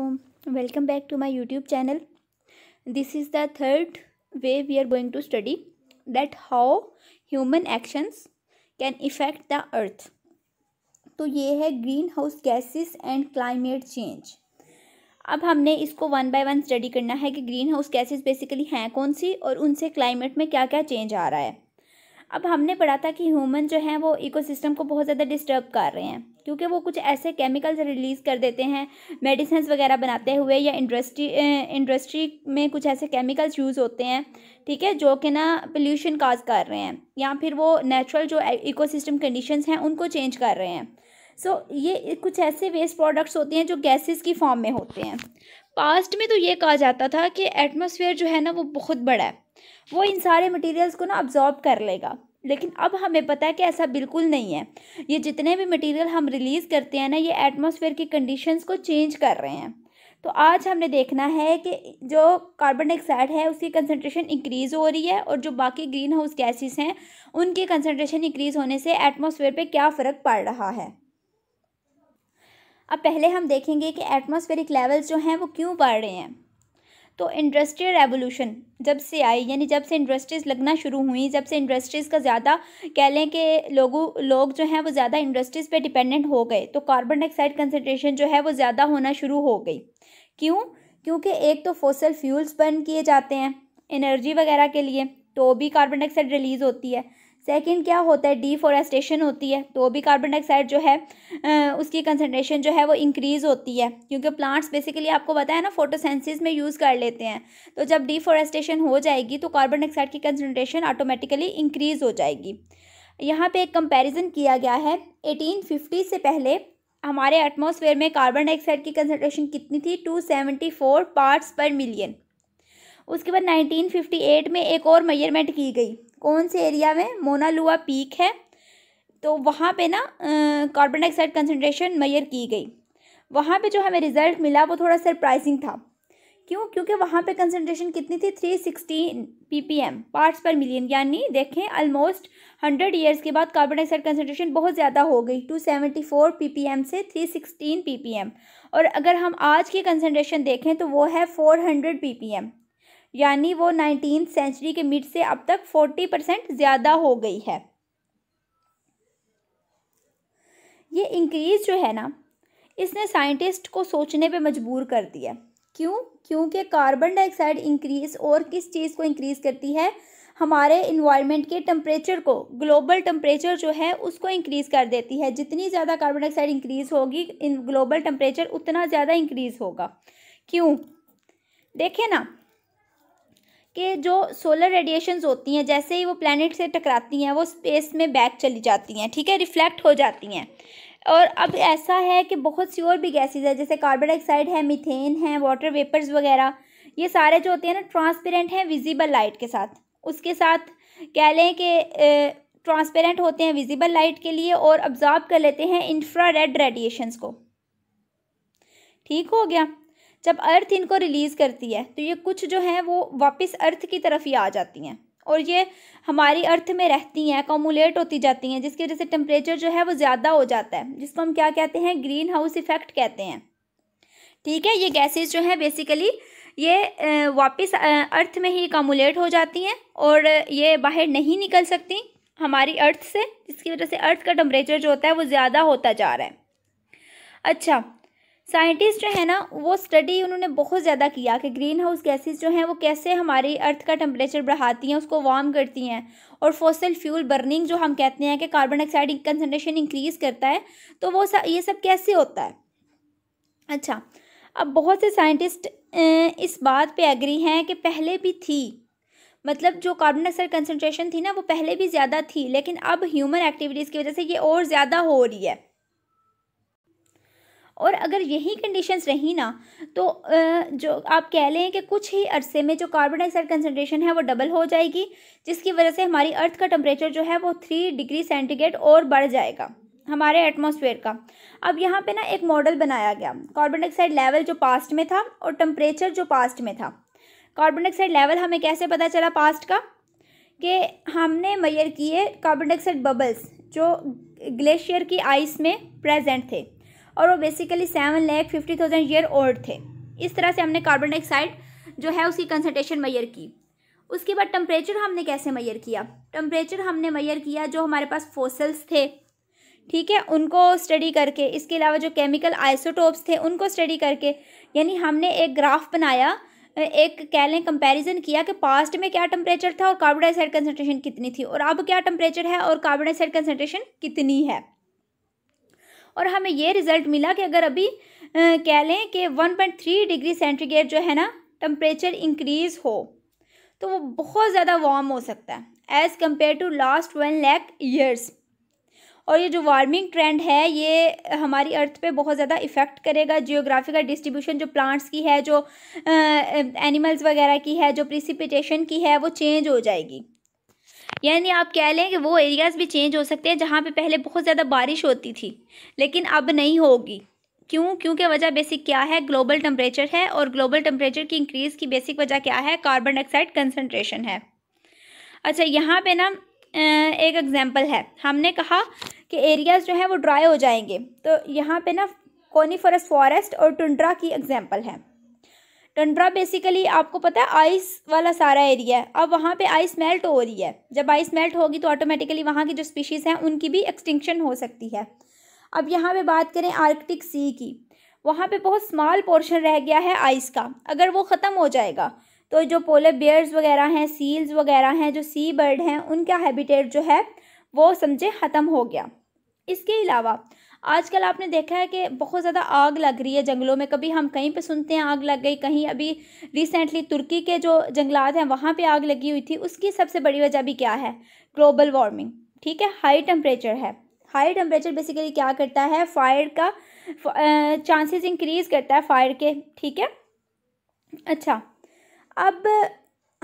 alaikum welcome back to my youtube channel this is the third way we are going to study that how human actions can effect the earth तो ये है greenhouse gases and climate change अब हमने इसको one by one study करना है कि green house gases basically हैं कौन सी और उनसे क्लाइमेट में क्या क्या चेंज आ रहा है अब हमने पढ़ा था कि ह्यूमन जो हैं वो इकोसिस्टम को बहुत ज़्यादा डिस्टर्ब कर रहे हैं क्योंकि वो कुछ ऐसे केमिकल्स रिलीज़ कर देते हैं मेडिसिन वगैरह बनाते हुए या इंडस्ट्री इंडस्ट्री में कुछ ऐसे केमिकल्स यूज़ होते हैं ठीक है जो कि ना पोल्यूशन काज कर रहे हैं या फिर वो नेचुरल जो इकोसिस्टम e, कंडीशंस हैं उनको चेंज कर रहे हैं सो so, ये कुछ ऐसे वेस्ट प्रोडक्ट्स होते हैं जो गैसेस की फॉर्म में होते हैं पास्ट में तो ये कहा जाता था कि एटमोसफियर जो है ना वो बहुत बड़ा है वो इन सारे मटीरियल्स को ना अब्जॉर्ब कर लेगा लेकिन अब हमें पता है कि ऐसा बिल्कुल नहीं है ये जितने भी मटेरियल हम रिलीज़ करते हैं ना ये एटमॉस्फेयर की कंडीशंस को चेंज कर रहे हैं तो आज हमने देखना है कि जो कार्बन डाइऑक्साइड है उसकी कंसनट्रेशन इंक्रीज़ हो रही है और जो बाकी ग्रीन हाउस गैसेस हैं उनकी कंसनट्रेशन इंक्रीज़ होने से एटमॉस्फेयर पर क्या फ़र्क पड़ रहा है अब पहले हम देखेंगे कि एटमॉस्फेरिक लेवल्स जो हैं वो क्यों बढ़ रहे हैं तो इंडस्ट्रियल रेवोल्यूशन जब से आई यानी जब से इंडस्ट्रीज़ लगना शुरू हुई जब से इंडस्ट्रीज़ का ज़्यादा कह लें कि लोगों लोग जो हैं वो ज़्यादा इंडस्ट्रीज़ पे डिपेंडेंट हो गए तो कार्बन डाइऑक्साइड कंसनट्रेशन जो है वो ज़्यादा होना शुरू हो गई क्यों क्योंकि एक तो फोसल फ्यूल्स बर्न किए जाते हैं एनर्जी वगैरह के लिए तो भी कार्बन डाइऑक्साइड रिलीज़ होती है सेकंड क्या होता है डिफॉरेस्टेशन होती है तो भी कार्बन डाइऑक्साइड जो है उसकी कंसनट्रेशन जो है वो इंक्रीज़ होती है क्योंकि प्लांट्स बेसिकली आपको पता है ना फोटोसेंसिस में यूज़ कर लेते हैं तो जब डिफॉरेस्टेशन हो जाएगी तो कार्बन डाइऑक्साइड की कंसनट्रेशन ऑटोमेटिकली इंक्रीज़ हो जाएगी यहाँ पर एक कंपेरिजन किया गया है एटीन से पहले हमारे एटमोसफेयर में कार्बन डाइऑक्साइड की कंसनट्रेशन कितनी थी टू पार्ट्स पर मिलियन उसके बाद 1958 में एक और मैयरमेंट की गई कौन से एरिया में मोनालुआ पीक है तो वहाँ पे ना कार्बन डाइऑक्साइड कंसनट्रेशन मैयर की गई वहाँ पे जो हमें रिज़ल्ट मिला वो थोड़ा सरप्राइजिंग था क्यों क्योंकि वहाँ पे कंसनट्रेशन कितनी थी three sixty P P M parts per million यानी देखें ऑलमोस्ट हंड्रेड ईयर्स के बाद कार्बन डाइऑक्साइड कंसनट्रेशन बहुत ज़्यादा हो गई two seventy four P P M से three sixteen P P M और अगर हम आज की कंसनट्रेशन देखें तो वो है four hundred P P M यानी वो नाइनटीन सेंचुरी के मिड से अब तक फोर्टी परसेंट ज़्यादा हो गई है ये इंक्रीज जो है ना इसने साइंटिस्ट को सोचने पे मजबूर कर दिया क्यों क्योंकि कार्बन डाइऑक्साइड इंक्रीज और किस चीज़ को इंक्रीज करती है हमारे इन्वायरमेंट के टम्परेचर को ग्लोबल टम्परेचर जो है उसको इंक्रीज कर देती है जितनी ज़्यादा कार्बन डाइऑक्साइड इंक्रीज होगी इन ग्लोबल टम्परेचर उतना ज़्यादा इंक्रीज होगा क्यों देखें ना कि जो सोलर रेडिएशंस होती हैं जैसे ही वो प्लानट से टकराती हैं वो स्पेस में बैक चली जाती हैं ठीक है रिफ्लेक्ट हो जाती हैं और अब ऐसा है कि बहुत सी और भी गैसेज है जैसे कार्बन डाइऑक्साइड है मिथेन है वाटर वेपर्स वगैरह ये सारे जो होते हैं ना ट्रांसपेरेंट हैं विजिबल लाइट के साथ उसके साथ कह लें कि ट्रांसपेरेंट होते हैं विजिबल लाइट के लिए और ऑब्ज़र्व कर लेते हैं इंफ्रा रेड रेडिएशंस को ठीक हो गया जब अर्थ इनको रिलीज़ करती है तो ये कुछ जो हैं वो वापस अर्थ की तरफ ही आ जाती हैं और ये हमारी अर्थ में रहती हैं कॉमुलेट होती जाती हैं जिसकी वजह से टेम्परेचर जो है वो ज़्यादा हो जाता है जिसको हम क्या कहते हैं ग्रीन हाउस इफ़ेक्ट कहते हैं ठीक है ये गैसेज जो हैं बेसिकली ये वापस अर्थ में ही कॉमुलेट हो जाती हैं और ये बाहर नहीं निकल सकती हमारी अर्थ से जिसकी वजह से अर्थ का टेम्परेचर जो होता है वो ज़्यादा होता जा रहा है अच्छा साइंटिस्ट जो है ना वो स्टडी उन्होंने बहुत ज़्यादा किया कि ग्रीन हाउस गैसेज जो हैं वो कैसे हमारी अर्थ का टेम्परेचर बढ़ाती हैं उसको वार्म करती हैं और फोसल फ्यूल बर्निंग जो हम कहते हैं कि कार्बन डाइऑक्साइड कंसनट्रेशन इंक्रीज़ करता है तो वो सब ये सब कैसे होता है अच्छा अब बहुत से साइंटिस्ट इस बात पे एग्री हैं कि पहले भी थी मतलब जो कार्बन डाइऑक्साइड कंसनट्रेशन थी ना वो पहले भी ज़्यादा थी लेकिन अब ह्यूमन एक्टिविटीज़ की वजह से ये और ज़्यादा हो रही है और अगर यही कंडीशंस रही ना तो जो आप कह लें कि कुछ ही अरसे में जो कार्बन डाइऑक्साइड कंसनट्रेशन है वो डबल हो जाएगी जिसकी वजह से हमारी अर्थ का टम्परेचर जो है वो थ्री डिग्री सेंटीग्रेड और बढ़ जाएगा हमारे एटमॉस्फेयर का अब यहाँ पे ना एक मॉडल बनाया गया कार्बन डाइऑक्साइड लेवल जो पास्ट में था और टम्परेचर जो पास्ट में था कार्बन डाइऑक्साइड लेवल हमें कैसे पता चला पास्ट का कि हमने मैयर किए कार्बन डाइऑक्साइड बबल्स जो ग्लेशियर की आइस में प्रेजेंट थे और वो basically seven lakh fifty thousand year old थे इस तरह से हमने कार्बन डाइऑक्साइड जो है उसकी कंसनट्रेशन मैयर की उसके बाद टम्परेचर हमने कैसे मैयर किया टम्परेचर हमने मैयर किया जो हमारे पास फोसल्स थे ठीक है उनको स्टडी करके इसके अलावा जो केमिकल आइसोटोप्स थे उनको स्टडी करके यानी हमने एक ग्राफ बनाया एक कह लें कंपेरिजन किया कि पास्ट में क्या टेम्परेचर था और कार्बन डाइऑक्साइड कंसनट्रेशन कितनी थी और अब क्या टेम्परेचर है और कार्बन डाइऑक्साइड कंसनट्रेशन कितनी है और हमें ये रिज़ल्ट मिला कि अगर अभी कह लें कि one point three degree centigrade जो है ना टम्परेचर इंक्रीज़ हो तो वो बहुत ज़्यादा वार्म हो सकता है as compare to last one lakh years और ये जो वार्मिंग ट्रेंड है ये हमारी अर्थ पे बहुत ज़्यादा इफ़ेक्ट करेगा जियोग्राफिकल डिस्ट्रीब्यूशन जो प्लांट्स की है जो एनिमल्स वगैरह की है जो प्रिसिपिटेशन की है वो चेंज हो जाएगी यानी आप कह लें कि वो एरियाज़ भी चेंज हो सकते हैं जहाँ पे पहले बहुत ज़्यादा बारिश होती थी लेकिन अब नहीं होगी क्यों क्योंकि वजह बेसिक क्या है ग्लोबल टम्परेचर है और ग्लोबल टम्परेचर की इंक्रीज़ की बेसिक वजह क्या है कार्बन डाइऑक्साइड कंसनट्रेशन है अच्छा यहाँ पर ना एक एग्ज़ैम्पल है हमने कहा कि एरियाज़ जो हैं वो ड्राई हो जाएंगे तो यहाँ पर ना कोनीफरस फॉरेस्ट और टुंड्रा की एग्जाम्पल है टंड्रा बेसिकली आपको पता है आइस वाला सारा एरिया है अब वहाँ पे आइस मेल्ट हो रही है जब आइस मेल्ट होगी तो ऑटोमेटिकली वहाँ की जो स्पीशीज़ हैं उनकी भी एक्सटिंक्शन हो सकती है अब यहाँ पे बात करें आर्कटिक सी की वहाँ पे बहुत स्मॉल पोर्शन रह गया है आइस का अगर वो ख़त्म हो जाएगा तो जो पोलर बियर्स वगैरह हैं सील्स वगैरह हैं जो सी बर्ड हैं उनका हैबिटेट जो है वो समझे ख़त्म हो गया इसके अलावा आजकल आपने देखा है कि बहुत ज़्यादा आग लग रही है जंगलों में कभी हम कहीं पे सुनते हैं आग लग गई कहीं अभी रिसेंटली तुर्की के जो जंगलात हैं वहाँ पे आग लगी हुई थी उसकी सबसे बड़ी वजह भी क्या है ग्लोबल वार्मिंग ठीक है हाई टेम्परेचर है हाई टेम्परेचर बेसिकली क्या करता है फायर का चांसेस इंक्रीज करता है फायर के ठीक है अच्छा अब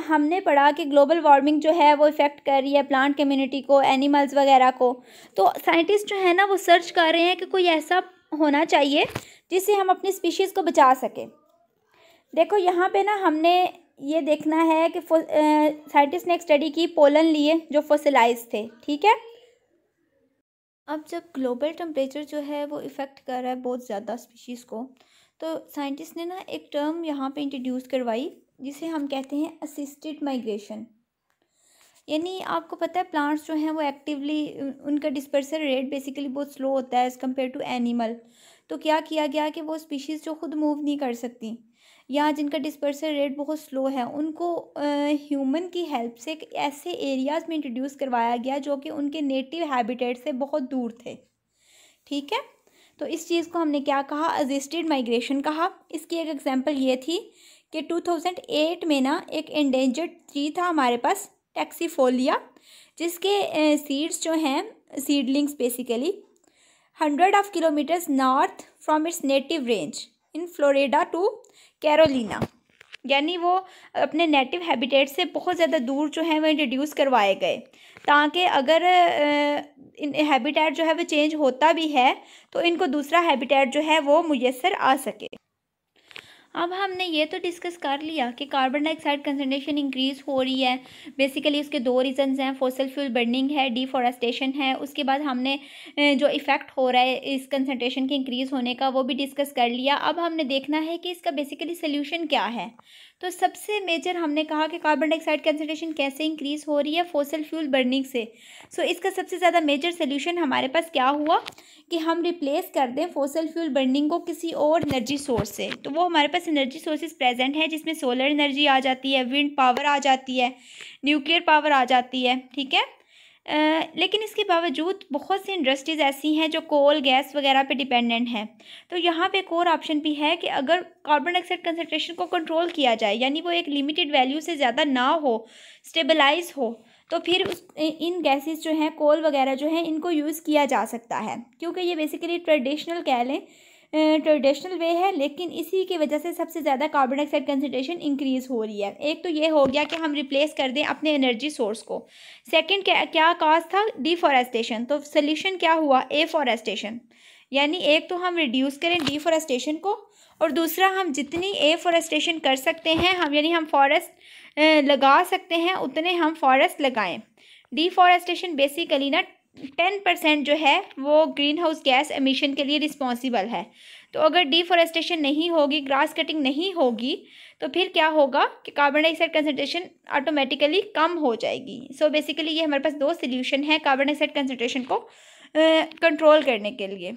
हमने पढ़ा कि ग्लोबल वार्मिंग जो है वो इफ़ेक्ट कर रही है प्लांट कम्युनिटी को एनिमल्स वगैरह को तो साइंटिस्ट जो है ना वो सर्च कर रहे हैं कि कोई ऐसा होना चाहिए जिससे हम अपनी स्पीशीज़ को बचा सकें देखो यहाँ पे ना हमने ये देखना है कि साइंटिस्ट ने एक स्टडी की पोलन लिए जो फोसिलाइज थे ठीक है अब जब ग्लोबल टम्परेचर जो है वो इफ़ेक्ट कर रहा है बहुत ज़्यादा स्पीशीज़ को तो साइंटिस्ट ने ना एक टर्म यहाँ पे इंट्रोड्यूस करवाई जिसे हम कहते हैं असिस्टेड माइग्रेशन यानी आपको पता है प्लांट्स जो हैं वो एक्टिवली उनका डिस्पर्सर रेट बेसिकली बहुत स्लो होता है एज़ कम्पेयर टू एनिमल तो क्या किया गया कि वो स्पीशीज़ जो खुद मूव नहीं कर सकती या जिनका डिस्पर्सर रेट बहुत स्लो है उनको ह्यूमन की हेल्प से ऐसे एरियाज़ में इंट्रोड्यूस करवाया गया जो कि उनके नेटिव हैबिटेट से बहुत दूर थे ठीक है तो इस चीज़ को हमने क्या कहा अजिस्टेड माइग्रेशन कहा इसकी एक एग्जांपल ये थी कि 2008 में ना एक इंडेंजर्ड ट्री था हमारे पास टैक्सीफोलिया जिसके सीड्स जो हैं seedlings basically hundred of kilometers north from its native range in Florida to Carolina यानी वो अपने नेटिव हैबिटेट से बहुत ज़्यादा दूर जो है वो इंट्रोड्यूस करवाए गए ताकि अगर इन हैबिटेट जो है वो चेंज होता भी है तो इनको दूसरा हैबिटेट जो है वो मुयसर आ सके अब हमने ये तो डिस्कस कर लिया कि कार्बन डाइऑक्साइड कंसनट्रेशन इंक्रीज़ हो रही है बेसिकली उसके दो रीज़न्स हैं फोसल फ्यूल बर्निंग है डिफॉरेस्टेशन है उसके बाद हमने जो इफ़ेक्ट हो रहा है इस कंसनट्रेशन के इंक्रीज़ होने का वो भी डिस्कस कर लिया अब हमने देखना है कि इसका बेसिकली सोल्यूशन क्या है तो सबसे मेजर हमने कहा कि कार्बन डाइऑक्साइड कंसनट्रेशन कैसे इंक्रीज़ हो रही है फोसल फ्यूल बर्निंग से सो so, इसका सबसे ज़्यादा मेजर सोल्यूशन हमारे पास क्या हुआ कि हम रिप्लेस कर दें फोसल फ्यूल बर्निंग को किसी और एनर्जी सोर्स से तो वो हमारे पास एनर्जी सोर्सेज प्रेजेंट हैं जिसमें सोलर एनर्जी आ जाती है विंड पावर आ जाती है न्यूक्लियर पावर आ जाती है ठीक है लेकिन इसके बावजूद बहुत सी इंडस्ट्रीज़ ऐसी हैं जो कोल गैस वगैरह पे डिपेंडेंट हैं तो यहाँ पे एक और ऑप्शन भी है कि अगर कार्बन डाइऑक्साइड कंसनट्रेशन को कंट्रोल किया जाए यानी वो एक लिमिटेड वैल्यू से ज़्यादा ना हो स्टेबलाइज हो तो फिर उस इन गैसेस जो हैं कोल वगैरह जो हैं इनको यूज़ किया जा सकता है क्योंकि ये बेसिकली ट्रेडिशनल कह लें ट्रेडिशनल वे है लेकिन इसी की वजह से सबसे ज़्यादा कार्बन डाइऑक्साइड कंसनट्रेशन इंक्रीज़ हो रही है एक तो ये हो गया कि हम रिप्लेस कर दें अपने एनर्जी सोर्स को सेकेंड क्या क्या काज था डिफॉरेस्टेशन तो सोल्यूशन क्या हुआ एफॉरेस्टेशन यानी एक तो हम रिड्यूस करें डिफॉरेस्टेशन को और दूसरा हम जितनी एफॉरेस्टेशन कर सकते हैं हम यानी हम फॉरेस्ट लगा सकते हैं उतने हम फॉरेस्ट लगाएं डिफॉरेस्टेशन बेसिकली ना टेन परसेंट जो है वो ग्रीन हाउस गैस एमिशन के लिए रिस्पॉन्सिबल है तो अगर डिफॉरेस्टेशन नहीं होगी ग्रास कटिंग नहीं होगी तो फिर क्या होगा कि कार्बन डाइऑक्साइड कंसनट्रेशन ऑटोमेटिकली कम हो जाएगी सो so बेसिकली ये हमारे पास दो सोल्यूशन है कार्बन डाइऑक्साइड कंसनट्रेशन को कंट्रोल uh, करने के लिए